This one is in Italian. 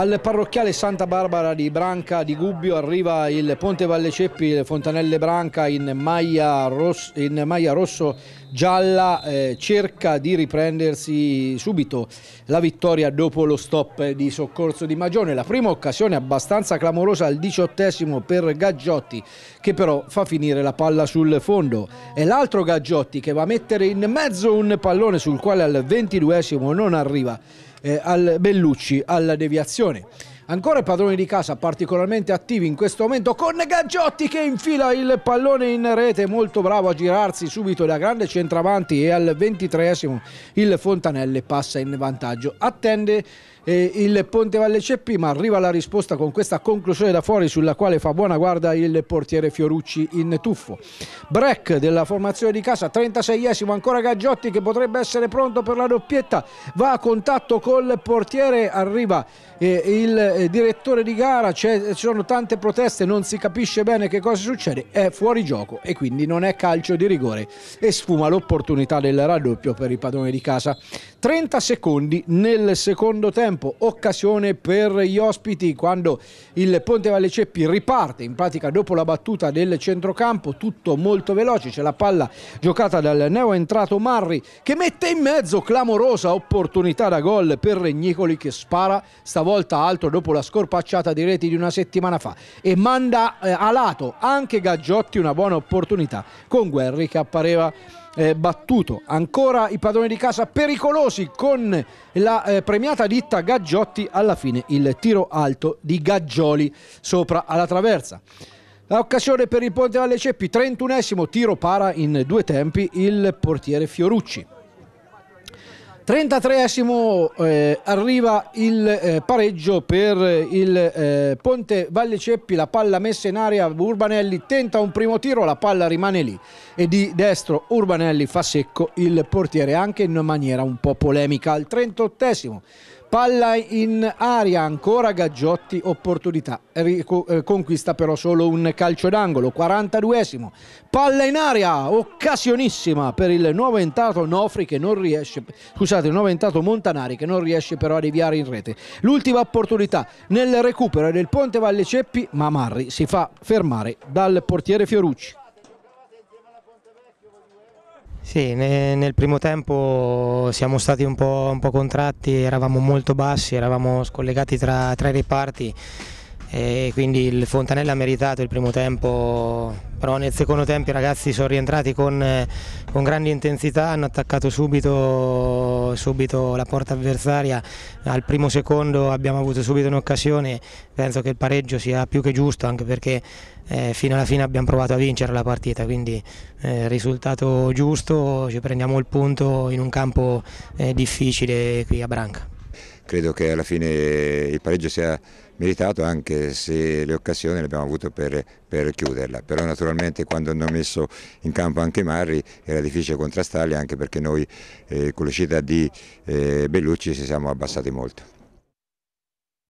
Al parrocchiale Santa Barbara di Branca di Gubbio arriva il Ponte Valle Ceppi, Fontanelle Branca in maglia, ros- in maglia rosso gialla eh, cerca di riprendersi subito la vittoria dopo lo stop di soccorso di Magione. La prima occasione abbastanza clamorosa al diciottesimo per Gaggiotti che però fa finire la palla sul fondo. è l'altro Gaggiotti che va a mettere in mezzo un pallone sul quale al ventiduesimo non arriva eh, al Bellucci alla deviazione ancora i padroni di casa particolarmente attivi in questo momento con Gaggiotti che infila il pallone in rete, molto bravo a girarsi subito da grande centravanti e al 23esimo il Fontanelle passa in vantaggio. Attende eh, il Ponte Valle Ceppi ma arriva la risposta con questa conclusione da fuori sulla quale fa buona guarda il portiere Fiorucci in tuffo. break della formazione di casa, 36esimo ancora Gaggiotti che potrebbe essere pronto per la doppietta, va a contatto col portiere, arriva eh, il eh, direttore di gara, ci sono tante proteste, non si capisce bene che cosa succede, è fuori gioco e quindi non è calcio di rigore e sfuma l'opportunità del raddoppio per i padroni di casa. 30 secondi nel secondo tempo, occasione per gli ospiti quando il Ponte Valle Ceppi riparte, in pratica dopo la battuta del centrocampo, tutto molto veloce, c'è la palla giocata dal neo entrato Marri che mette in mezzo clamorosa opportunità da gol per Regnicoli che spara stavolta alto dopo la scorpacciata di reti di una settimana fa e manda eh, a lato anche Gaggiotti una buona opportunità con Guerri che appareva eh, battuto. Ancora i padroni di casa pericolosi con la eh, premiata ditta Gaggiotti. Alla fine il tiro alto di Gaggioli sopra alla traversa. L'occasione per il Ponte Valle Ceppi, 31esimo, tiro para in due tempi il portiere Fiorucci. 33esimo eh, arriva il eh, pareggio per eh, il eh, Ponte Valle Ceppi, la palla messa in aria, Urbanelli tenta un primo tiro, la palla rimane lì e di destro Urbanelli fa secco il portiere anche in maniera un po' polemica al 38esimo. Palla in aria, ancora Gaggiotti, opportunità. Eh, conquista però solo un calcio d'angolo, 42esimo. Palla in aria, occasionissima per il nuovo entrato Nofri che non riesce, scusate, il nuovo entrato Montanari che non riesce però a deviare in rete. L'ultima opportunità nel recupero del Ponte Valle Ceppi, ma Marri si fa fermare dal portiere Fiorucci. Sì, nel primo tempo siamo stati un po', un po contratti, eravamo molto bassi, eravamo scollegati tra, tra i reparti e quindi il Fontanella ha meritato il primo tempo, però nel secondo tempo i ragazzi sono rientrati con, con grande intensità, hanno attaccato subito, subito, la porta avversaria, al primo secondo abbiamo avuto subito un'occasione, penso che il pareggio sia più che giusto anche perché eh, fino alla fine abbiamo provato a vincere la partita, quindi eh, risultato giusto, ci prendiamo il punto in un campo eh, difficile qui a Branca credo che alla fine il pareggio sia meritato anche se le occasioni le abbiamo avute per, per, chiuderla, però naturalmente quando hanno messo in campo anche Marri era difficile contrastarli anche perché noi eh, con l'uscita di eh, Bellucci ci siamo abbassati molto.